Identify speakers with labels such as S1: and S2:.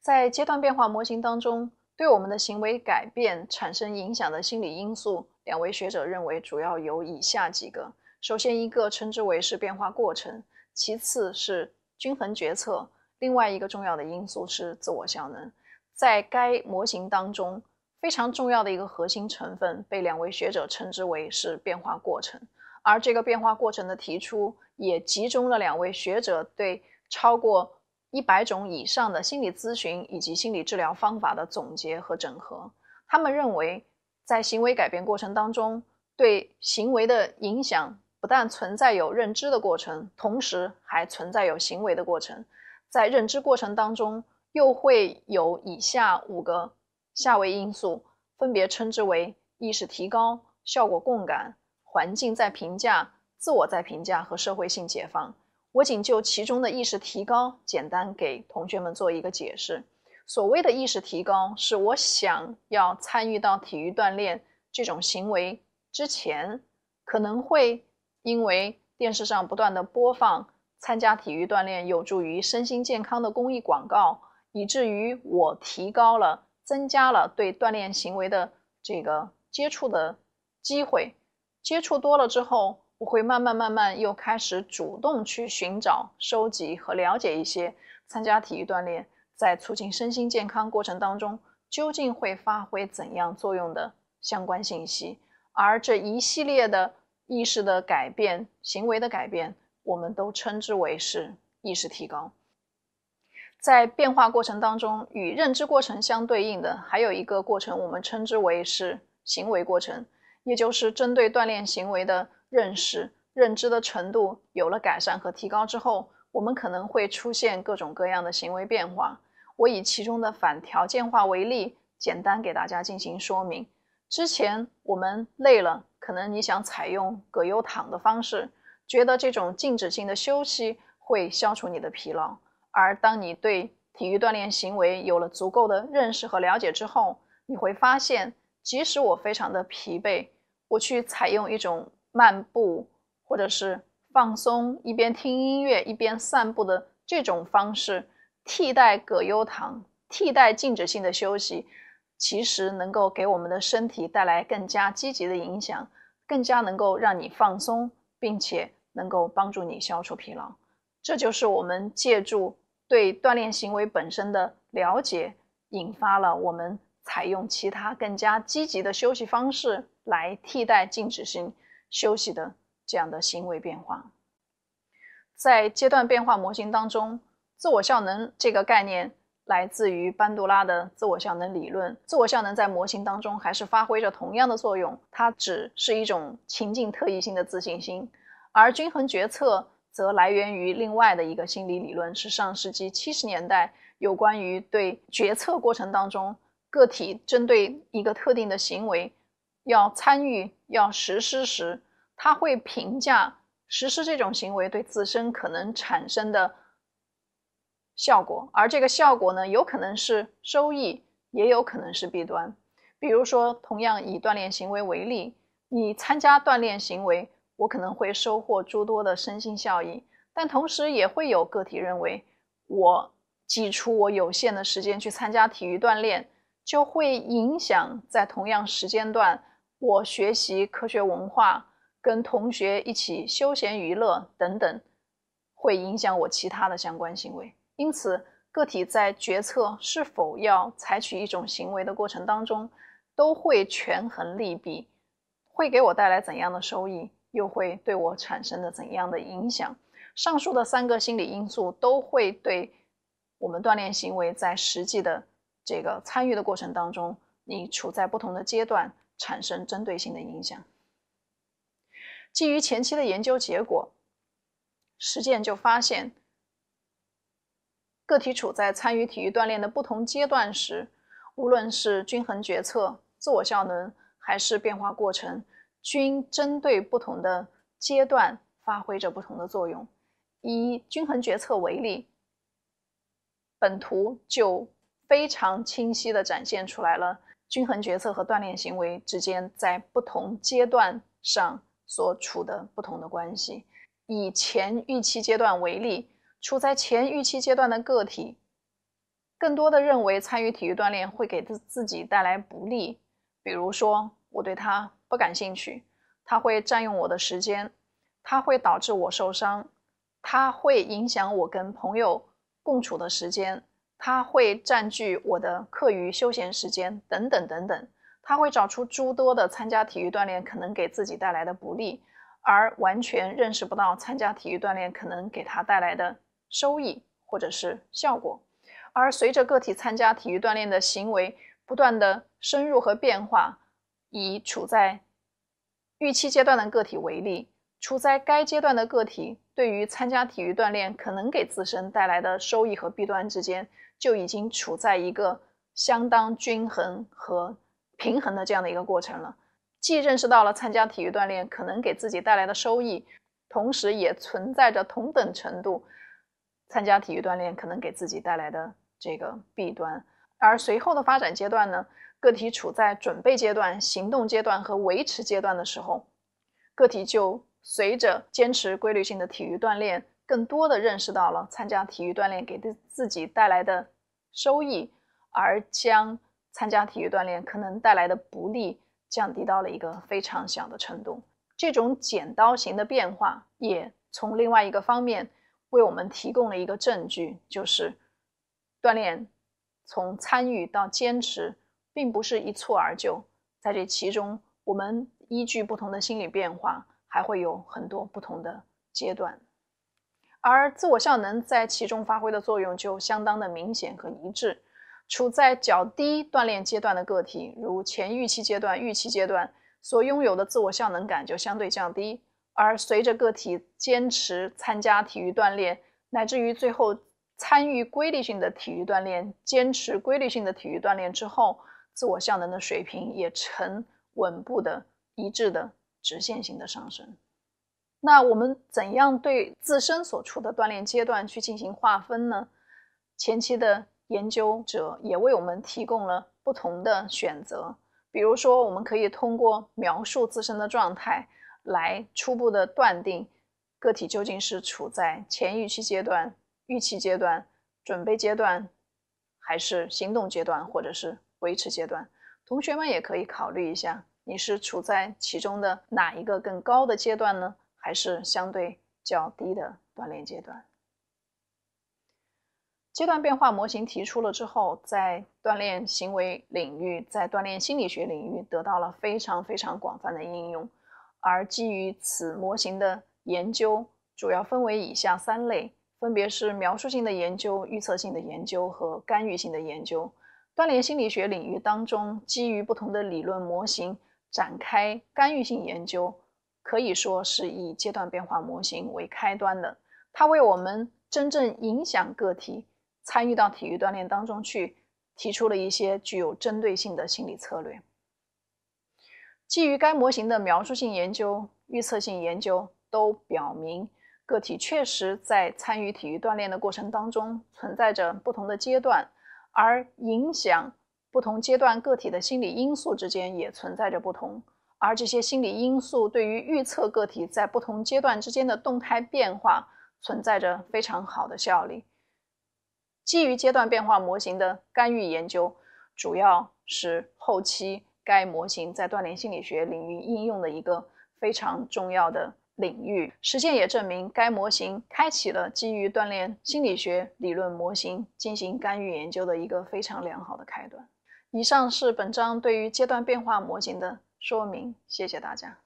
S1: 在阶段变化模型当中，对我们的行为改变产生影响的心理因素，两位学者认为主要有以下几个。首先，一个称之为是变化过程；其次是均衡决策；另外一个重要的因素是自我效能。在该模型当中，非常重要的一个核心成分被两位学者称之为是变化过程，而这个变化过程的提出，也集中了两位学者对超过。一百种以上的心理咨询以及心理治疗方法的总结和整合，他们认为，在行为改变过程当中，对行为的影响不但存在有认知的过程，同时还存在有行为的过程。在认知过程当中，又会有以下五个下位因素，分别称之为意识提高、效果共感、环境在评价、自我在评价和社会性解放。我仅就其中的意识提高，简单给同学们做一个解释。所谓的意识提高，是我想要参与到体育锻炼这种行为之前，可能会因为电视上不断的播放参加体育锻炼有助于身心健康的公益广告，以至于我提高了、增加了对锻炼行为的这个接触的机会。接触多了之后。我会慢慢慢慢又开始主动去寻找、收集和了解一些参加体育锻炼在促进身心健康过程当中究竟会发挥怎样作用的相关信息，而这一系列的意识的改变、行为的改变，我们都称之为是意识提高。在变化过程当中，与认知过程相对应的还有一个过程，我们称之为是行为过程，也就是针对锻炼行为的。认识认知的程度有了改善和提高之后，我们可能会出现各种各样的行为变化。我以其中的反条件化为例，简单给大家进行说明。之前我们累了，可能你想采用葛优躺的方式，觉得这种静止性的休息会消除你的疲劳。而当你对体育锻炼行为有了足够的认识和了解之后，你会发现，即使我非常的疲惫，我去采用一种。漫步或者是放松，一边听音乐一边散步的这种方式，替代葛优躺，替代静止性的休息，其实能够给我们的身体带来更加积极的影响，更加能够让你放松，并且能够帮助你消除疲劳。这就是我们借助对锻炼行为本身的了解，引发了我们采用其他更加积极的休息方式来替代静止性。休息的这样的行为变化，在阶段变化模型当中，自我效能这个概念来自于班杜拉的自我效能理论。自我效能在模型当中还是发挥着同样的作用，它只是一种情境特异性的自信心，而均衡决策则来源于另外的一个心理理论，是上世纪七十年代有关于对决策过程当中个体针对一个特定的行为。要参与、要实施时，他会评价实施这种行为对自身可能产生的效果，而这个效果呢，有可能是收益，也有可能是弊端。比如说，同样以锻炼行为为例，你参加锻炼行为，我可能会收获诸多的身心效益，但同时也会有个体认为，我挤出我有限的时间去参加体育锻炼，就会影响在同样时间段。我学习科学文化，跟同学一起休闲娱乐等等，会影响我其他的相关行为。因此，个体在决策是否要采取一种行为的过程当中，都会权衡利弊，会给我带来怎样的收益，又会对我产生的怎样的影响。上述的三个心理因素都会对我们锻炼行为在实际的这个参与的过程当中，你处在不同的阶段。产生针对性的影响。基于前期的研究结果，实践就发现，个体处在参与体育锻炼的不同阶段时，无论是均衡决策、自我效能，还是变化过程，均针对不同的阶段发挥着不同的作用。以均衡决策为例，本图就非常清晰地展现出来了。均衡决策和锻炼行为之间在不同阶段上所处的不同的关系。以前预期阶段为例，处在前预期阶段的个体，更多的认为参与体育锻炼会给自自己带来不利。比如说，我对它不感兴趣，它会占用我的时间，它会导致我受伤，它会影响我跟朋友共处的时间。他会占据我的课余休闲时间，等等等等。他会找出诸多的参加体育锻炼可能给自己带来的不利，而完全认识不到参加体育锻炼可能给他带来的收益或者是效果。而随着个体参加体育锻炼的行为不断的深入和变化，以处在预期阶段的个体为例，处在该阶段的个体。对于参加体育锻炼可能给自身带来的收益和弊端之间，就已经处在一个相当均衡和平衡的这样的一个过程了。既认识到了参加体育锻炼可能给自己带来的收益，同时也存在着同等程度参加体育锻炼可能给自己带来的这个弊端。而随后的发展阶段呢，个体处在准备阶段、行动阶段和维持阶段的时候，个体就。随着坚持规律性的体育锻炼，更多的认识到了参加体育锻炼给自自己带来的收益，而将参加体育锻炼可能带来的不利降低到了一个非常小的程度。这种剪刀型的变化也从另外一个方面为我们提供了一个证据，就是锻炼从参与到坚持，并不是一蹴而就。在这其中，我们依据不同的心理变化。还会有很多不同的阶段，而自我效能在其中发挥的作用就相当的明显和一致。处在较低锻炼阶段的个体，如前预期阶段、预期阶段，所拥有的自我效能感就相对降低。而随着个体坚持参加体育锻炼，乃至于最后参与规律性的体育锻炼，坚持规律性的体育锻炼之后，自我效能的水平也呈稳步的一致的。直线型的上升，那我们怎样对自身所处的锻炼阶段去进行划分呢？前期的研究者也为我们提供了不同的选择，比如说，我们可以通过描述自身的状态来初步的断定个体究竟是处在前预期阶段、预期阶段、准备阶段，还是行动阶段，或者是维持阶段。同学们也可以考虑一下。你是处在其中的哪一个更高的阶段呢？还是相对较低的锻炼阶段？阶段变化模型提出了之后，在锻炼行为领域，在锻炼心理学领域得到了非常非常广泛的应用。而基于此模型的研究主要分为以下三类，分别是描述性的研究、预测性的研究和干预性的研究。锻炼心理学领域当中，基于不同的理论模型。展开干预性研究，可以说是以阶段变化模型为开端的。它为我们真正影响个体参与到体育锻炼当中去，提出了一些具有针对性的心理策略。基于该模型的描述性研究、预测性研究都表明，个体确实在参与体育锻炼的过程当中存在着不同的阶段，而影响。不同阶段个体的心理因素之间也存在着不同，而这些心理因素对于预测个体在不同阶段之间的动态变化存在着非常好的效力。基于阶段变化模型的干预研究，主要是后期该模型在锻炼心理学领域应用的一个非常重要的领域。实践也证明，该模型开启了基于锻炼心理学理论模型进行干预研究的一个非常良好的开端。以上是本章对于阶段变化模型的说明，谢谢大家。